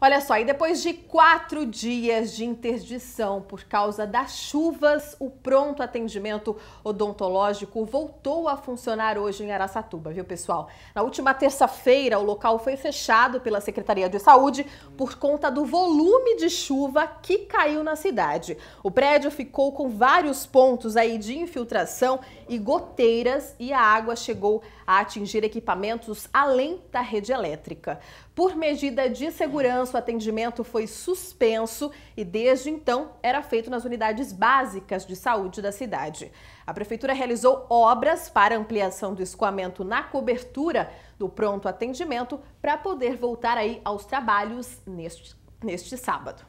Olha só, e depois de quatro dias de interdição por causa das chuvas, o pronto atendimento odontológico voltou a funcionar hoje em Araçatuba, viu pessoal? Na última terça-feira, o local foi fechado pela Secretaria de Saúde por conta do volume de chuva que caiu na cidade. O prédio ficou com vários pontos aí de infiltração e goteiras e a água chegou a atingir equipamentos além da rede elétrica. Por medida de segurança, criança, o atendimento foi suspenso e desde então era feito nas unidades básicas de saúde da cidade. A prefeitura realizou obras para ampliação do escoamento na cobertura do pronto atendimento para poder voltar aí aos trabalhos neste, neste sábado.